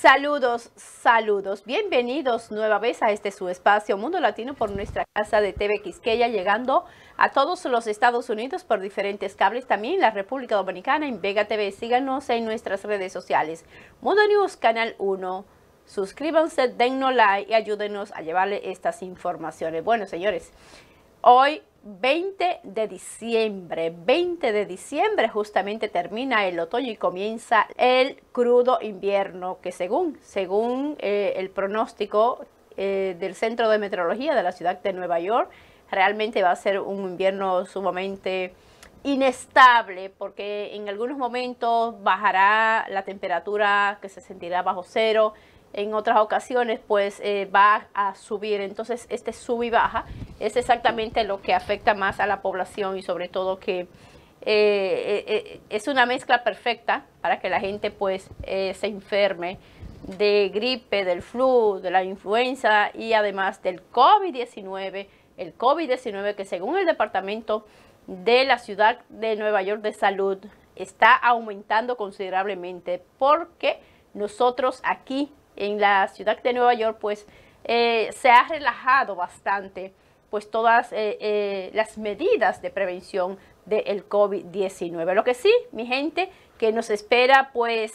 Saludos, saludos. Bienvenidos nueva vez a este su espacio Mundo Latino por nuestra casa de TV Quisqueya, llegando a todos los Estados Unidos por diferentes cables, también la República Dominicana, en Vega TV. Síganos en nuestras redes sociales. Mundo News Canal 1. Suscríbanse, denos like y ayúdenos a llevarle estas informaciones. Bueno, señores, hoy 20 de diciembre. 20 de diciembre justamente termina el otoño y comienza el crudo invierno, que según, según eh, el pronóstico eh, del Centro de Meteorología de la ciudad de Nueva York, realmente va a ser un invierno sumamente inestable porque en algunos momentos bajará la temperatura que se sentirá bajo cero, en otras ocasiones pues eh, va a subir. Entonces este sub y baja es exactamente lo que afecta más a la población y sobre todo que eh, eh, es una mezcla perfecta para que la gente pues se enferme de gripe, del flu, de la influenza y además del COVID-19, el COVID-19 que según el Departamento de la Ciudad de Nueva York de Salud está aumentando considerablemente porque nosotros aquí en la ciudad de Nueva York, pues eh, se ha relajado bastante pues todas eh, eh, las medidas de prevención del COVID-19. Lo que sí, mi gente, que nos espera pues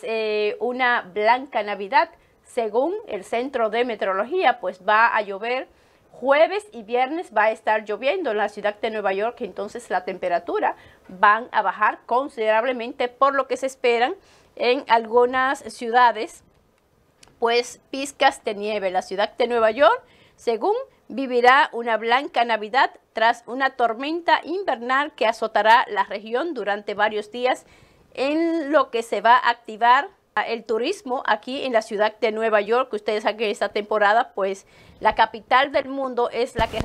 una blanca Navidad, según el Centro de Meteorología, pues va a llover jueves y viernes va a estar lloviendo en la ciudad de Nueva York, entonces la temperatura van a bajar considerablemente por lo que se esperan en algunas ciudades pues pizcas de nieve. La ciudad de Nueva York, según, vivirá una blanca Navidad tras una tormenta invernal que azotará la región durante varios días, en lo que se va a activar ah, el turismo aquí en la ciudad de Nueva York, ustedes saben que esta temporada, pues la capital del mundo es la que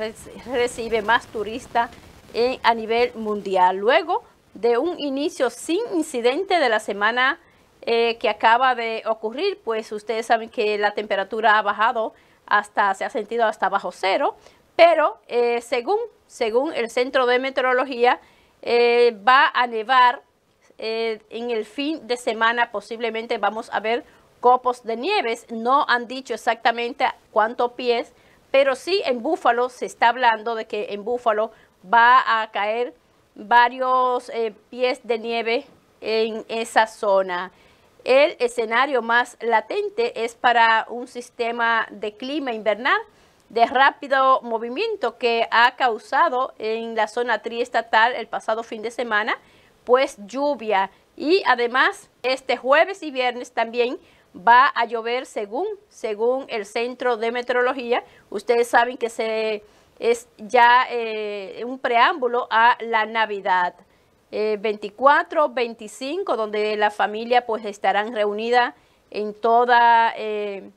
recibe más turistas eh, a nivel mundial. Luego de un inicio sin incidente de la semana eh, que acaba de ocurrir, pues ustedes saben que la temperatura ha bajado hasta, se ha sentido hasta bajo cero, pero eh, según, según el Centro de Meteorología, eh, va a nevar en el fin de semana, posiblemente vamos a ver copos de nieves, no han dicho exactamente cuántos pies, pero sí en Búfalo se está hablando de que en Búfalo va a caer varios pies de nieve en esa zona. El escenario más latente es para un sistema de clima invernal de rápido movimiento que ha causado en la zona triestatal el pasado fin de semana, pues lluvia. Y además, este jueves y viernes también va a llover según, según el Centro de Meteorología. Ustedes saben que se, es ya eh, un preámbulo a la Navidad. 24, eh, 25, donde la familia pues estarán reunida en todos eh,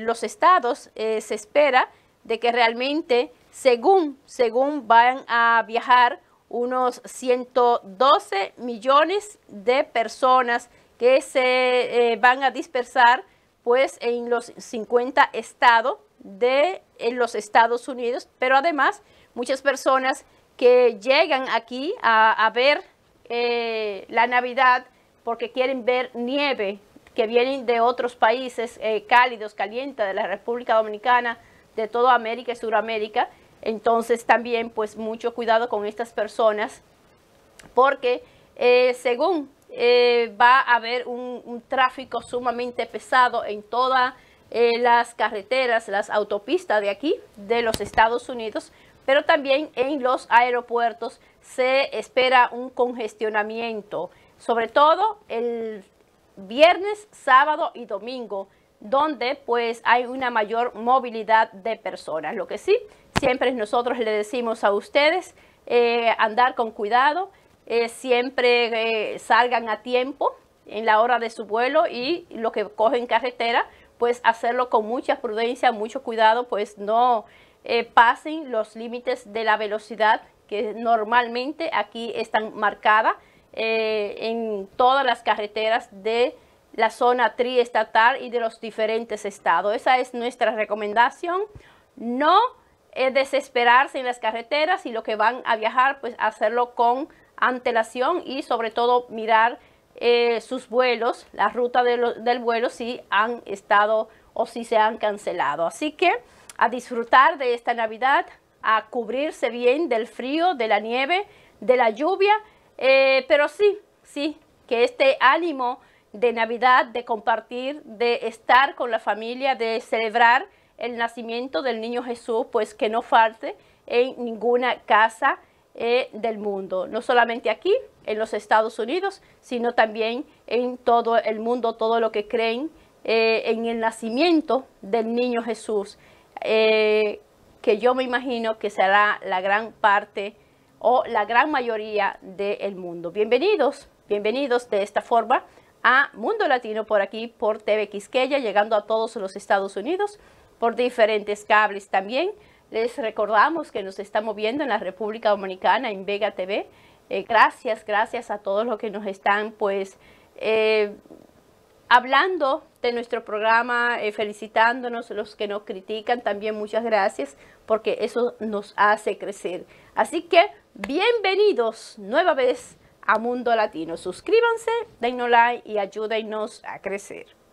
los estados. Eh, se espera de que realmente, según, según van a viajar unos 112 millones de personas que se van a dispersar pues en los 50 estados de los Estados Unidos, pero además muchas personas que llegan aquí a, ver eh, la Navidad porque quieren ver nieve, que vienen de otros países eh, cálidos, calientes, de la República Dominicana, de toda América y Sudamérica. Entonces también pues mucho cuidado con estas personas porque eh, según va a haber un, tráfico sumamente pesado en todas las carreteras, las autopistas de aquí, de los Estados Unidos pero también en los aeropuertos se espera un congestionamiento, sobre todo el viernes, sábado y domingo, donde pues hay una mayor movilidad de personas. Lo que sí, siempre nosotros le decimos a ustedes eh, andar con cuidado, eh, siempre eh, salgan a tiempo en la hora de su vuelo y lo que cogen carretera, pues hacerlo con mucha prudencia, mucho cuidado, pues no eh, pasen los límites de la velocidad que normalmente aquí están marcadas eh, en todas las carreteras de la zona triestatal y de los diferentes estados. Esa es nuestra recomendación. No eh, desesperarse en las carreteras y lo que van a viajar, pues hacerlo con antelación y sobre todo mirar sus vuelos, la ruta del vuelo si han estado o si se han cancelado. Así que a disfrutar de esta Navidad, a cubrirse bien del frío, de la nieve, de la lluvia, eh, pero sí, sí, que este ánimo de Navidad, de compartir, de estar con la familia, de celebrar el nacimiento del niño Jesús, pues que no falte en ninguna casa eh, del mundo, no solamente aquí, en los Estados Unidos, sino también en todo el mundo, todo lo que creen eh, en el nacimiento del niño Jesús. Eh, que yo me imagino que será la gran parte o la gran mayoría del mundo. Bienvenidos, bienvenidos de esta forma a Mundo Latino por aquí, por TV Quisqueya, llegando a todos los Estados Unidos, por diferentes cables también. Les recordamos que nos estamos viendo en la República Dominicana, en Vega TV. Eh, gracias, gracias a todos los que nos están, pues, eh, hablando de nuestro programa, eh, felicitándonos, los que nos critican también muchas gracias, porque eso nos hace crecer. Así que bienvenidos nueva vez a Mundo Latino. Suscríbanse, denle like y ayúdenos a crecer.